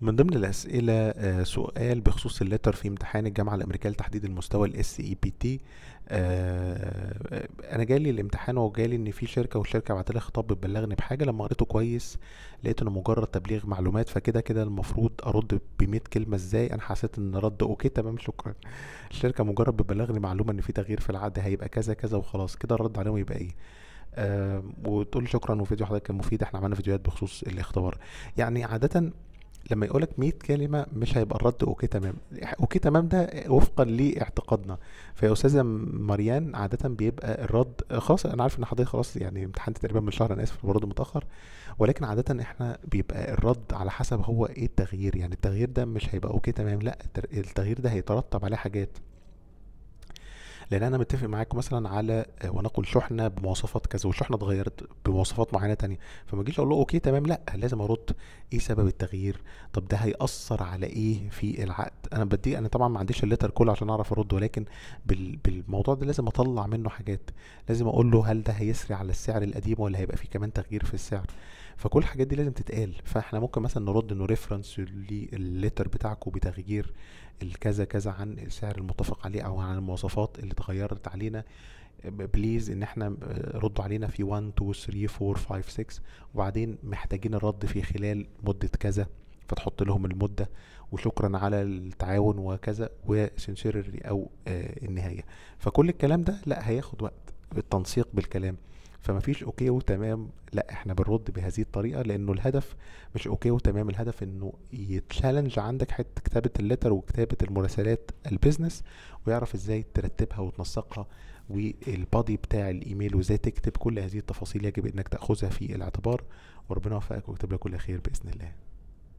من ضمن الأسئلة آه، سؤال بخصوص اللتر في امتحان الجامعة الأمريكية لتحديد المستوى الاس اي بي تي أنا جالي الامتحان وجالي إن في شركة والشركة بعت لي خطاب بتبلغني بحاجة لما قريته كويس لقيت إنه مجرد تبليغ معلومات فكده كده المفروض أرد ب كلمة إزاي أنا حسيت إن رد أوكي تمام شكرا الشركة مجرد بتبلغني معلومة إن في تغيير في العقد هيبقى كذا كذا وخلاص كده الرد عليهم يبقى إيه آه، وتقول شكرا وفيديو حضرتك كان مفيد احنا عملنا فيديوهات بخصوص الاختبار يعني عاده لما يقولك 100 كلمه مش هيبقى الرد اوكي تمام اوكي تمام ده وفقا لاعتقادنا فيا استاذه مريان عاده بيبقى الرد خلاص انا عارف ان حضرتك خلاص يعني امتحنت تقريبا من شهر انا اسف برد متاخر ولكن عاده احنا بيبقى الرد على حسب هو ايه التغيير يعني التغيير ده مش هيبقى اوكي تمام لا التغيير ده هيترتب عليه حاجات لان انا متفق معاكم مثلا على آه، ونقول شحنه بمواصفات كذا والشحنه اتغيرت بمواصفات معينه تانية فما اجيش اقول له اوكي تمام لا لازم ارد ايه سبب التغيير طب ده هيأثر على ايه في العقد انا بدي انا طبعا ما عنديش الليتر كله عشان اعرف ارد ولكن بال... بالموضوع ده لازم اطلع منه حاجات لازم اقول له هل ده هيسري على السعر القديم ولا هيبقى فيه كمان تغيير في السعر فكل الحاجات دي لازم تتقال فاحنا ممكن مثلا نرد انه ريفرنس للليتر بتاعكم بتغيير الكذا كذا عن السعر المتفق عليه او عن المواصفات اللي اتغيرت علينا بليز ان احنا ردوا علينا في 1 2 3 4 5 6 وبعدين محتاجين الرد في خلال مده كذا فتحط لهم المده وشكرا على التعاون وكذا وسنشير او آه، النهايه فكل الكلام ده لا هياخد وقت بالتنسيق بالكلام فما فيش اوكي وتمام لا احنا بنرد بهذه الطريقه لانه الهدف مش اوكي وتمام الهدف انه يتشالنج عندك حته كتابه اللتر وكتابه المراسلات البيزنس ويعرف ازاي ترتبها وتنسقها والبادي بتاع الايميل وازاي تكتب كل هذه التفاصيل يجب انك تاخذها في الاعتبار وربنا يوفقك ويكتب لك كل خير باذن الله